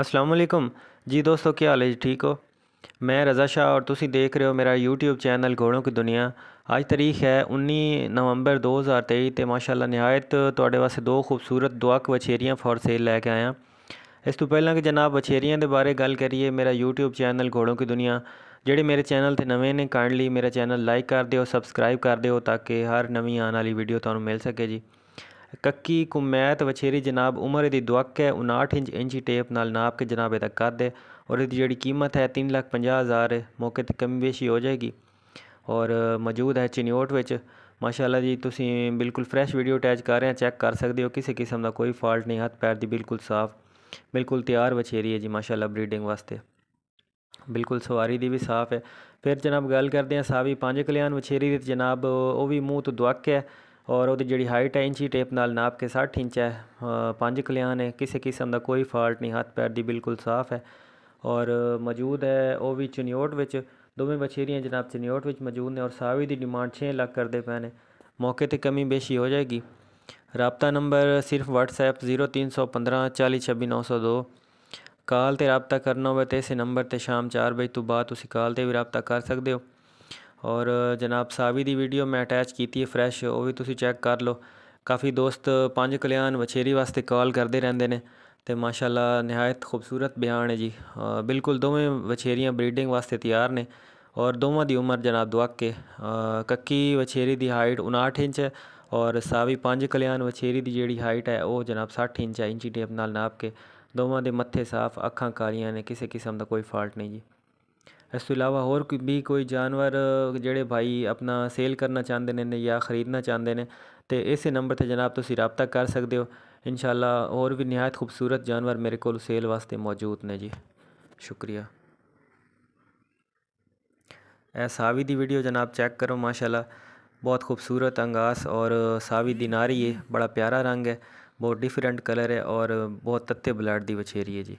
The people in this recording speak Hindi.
আসসালামু আলাইকুম জি দোস্তো কি হাল এ ঠিক হো মই রাজা শাহ অর তুসি দেখ রয়ো মেরা ইউটিউব চ্যানেল ঘোড়োঁ কি দুনিয়া আজ তারিখ হ 19 নভেম্বর 2023 তে মাশাআল্লাহ নিহায়ত তোড়ে ওয়াসে দো খুবসুরত দুয়া ক বচেরিয়া ফর সেল लेके आया ইসতু পেহলা কে جناب বচেরিয়া দে বারে গাল করি এ মেরা ইউটিউব চ্যানেল ঘোড়োঁ কি দুনিয়া জেড়ে মেরা চ্যানেল তে नवे নে কাইন্ডলি মেরা চ্যানেল লাইক কর দেও সাবস্ক্রাইব কর দেও তাকে হর নভি আন আলি ভিডিও তানু মিল সকে জি ਕੱਕੀ ਕੁਮੈਤ ਵਛੇਰੀ ਜਨਾਬ ਉਮਰ ਦੀ ਦੁਆਕ ਹੈ 59 ਇੰਚ ਇੰਚੀ ਟੇਪ ਨਾਲ ਨਾਪ ਕੇ ਜਨਾਬ ਇਹਦਾ ਕਰ ਦੇ ਔਰ ਇਹਦੀ ਜਿਹੜੀ ਕੀਮਤ ਹੈ 350000 ਮੌਕੇ ਤੇ ਕਮੀ ਬੇਸ਼ੀ ਹੋ ਜਾਏਗੀ ਔਰ ਮੌਜੂਦ ਹੈ ਚਿਨਿਓਟ ਵਿੱਚ ਮਾਸ਼ਾਅੱਲਾ ਜੀ ਤੁਸੀਂ ਬਿਲਕੁਲ ਫਰੈਸ਼ ਵੀਡੀਓ ਅਟੈਚ ਕਰ ਰਹੇ ਆ ਚੈੱਕ ਕਰ ਸਕਦੇ ਹੋ ਕਿਸੇ ਕਿਸਮ ਦਾ ਕੋਈ ਫਾਲਟ ਨਹੀਂ ਹੱਥ ਪੈਰ ਦੀ ਬਿਲਕੁਲ ਸਾਫ਼ ਬਿਲਕੁਲ ਤਿਆਰ ਵਛੇਰੀ ਹੈ ਜੀ ਮਾਸ਼ਾਅੱਲਾ ਬਰੀਡਿੰਗ ਵਾਸਤੇ ਬਿਲਕੁਲ ਸਵਾਰੀ ਦੀ ਵੀ ਸਾਫ਼ ਹੈ ਫਿਰ ਜਨਾਬ ਗੱਲ ਕਰਦੇ ਆ ਸਾਵੀ ਪੰਜ ਕਲਿਆਨ ਵਛੇਰੀ ਦੀ ਜਨਾਬ ਉਹ ਵੀ ਮੂੰਹ ਤੋਂ ਦੁੱਕ ਹੈ ਔਰ ਉਹਦੀ ਜਿਹੜੀ ਹਾਈਟ ਹੈ ਇੰਚੀ ਟੇਪ ਨਾਲ ਨਾਪ ਕੇ 60 ਇੰਚ ਹੈ ਪੰਜ ਕਲਿਆਂ ਹੈ ਕਿਸੇ ਕਿਸਮ ਦਾ ਕੋਈ ਫਾਲਟ ਨਹੀਂ ਹੱਥ ਪੈਰ ਦੀ ਬਿਲਕੁਲ ਸਾਫ਼ ਹੈ ਔਰ ਮੌਜੂਦ ਹੈ ਉਹ ਵੀ ਚਨਿਓਟ ਵਿੱਚ ਦੋਵੇਂ ਬਛੇਰੀਆਂ ਜਨਾਬ ਚਨਿਓਟ ਵਿੱਚ ਮੌਜੂਦ ਨੇ ਔਰ ਸਾਵੀ ਦੀ ਡਿਮਾਂਡ 6 ਲੱਖ ਕਰਦੇ ਪਏ ਨੇ ਮੌਕੇ ਤੇ ਕਮੀ ਬੇਸ਼ੀ ਹੋ ਜਾਏਗੀ ਰਾਬਤਾ ਨੰਬਰ ਸਿਰਫ WhatsApp 03115406902 ਕਾਲ ਤੇ ਰਾਬਤਾ ਕਰਨਾ ਹੋਵੇ ਤੇ ਇਸੇ ਨੰਬਰ ਤੇ ਸ਼ਾਮ 4 ਵਜੇ ਤੋਂ ਬਾਅਦ ਤੁਸੀਂ ਕਾਲ ਤੇ ਵੀ ਰਾਬਤਾ ਕਰ ਸਕਦੇ ਹੋ और जनाब सावी की वीडियो मैं अटैच की थी फ्रैश वह भी तुम चैक कर लो काफ़ी दोस्त पंज कल्याण वछेरी वास्ते कॉल करते रहते हैं तो माशाला नहायत खूबसूरत बयान है जी बिल्कुल दोवें वछेरिया ब्रीडिंग वास्ते तैयार ने और दोवों की उम्र जनाब के कक्की वछेरी की हाइट उनाहठ इंच है और सावी पंज कल्याण वछेरी की जी हाइट है वह जनाब सठ इंच है इंची टेप नाल नाप के दोवे मत्थे साफ अखा कालिया ने किसी किस्म का कोई फॉल्ट नहीं जी इसके अलावा तो होर भी कोई जानवर जोड़े भाई अपना सेल करना चाहते हैं या खरीदना चाहते हैं तो इस नंबर से जनाब तुस राबता सकते हो इन शाला होर भी नहायत खूबसूरत जानवर मेरे को सेल वास्ते मौजूद ने जी शुक्रिया ऐ सावी की वीडियो जनाब चैक करो माशाला बहुत खूबसूरत अंगास और सावी दी नारी है बड़ा प्यारा रंग है बहुत डिफरेंट कलर है और बहुत तत्ते ब्लड की बछेरी है जी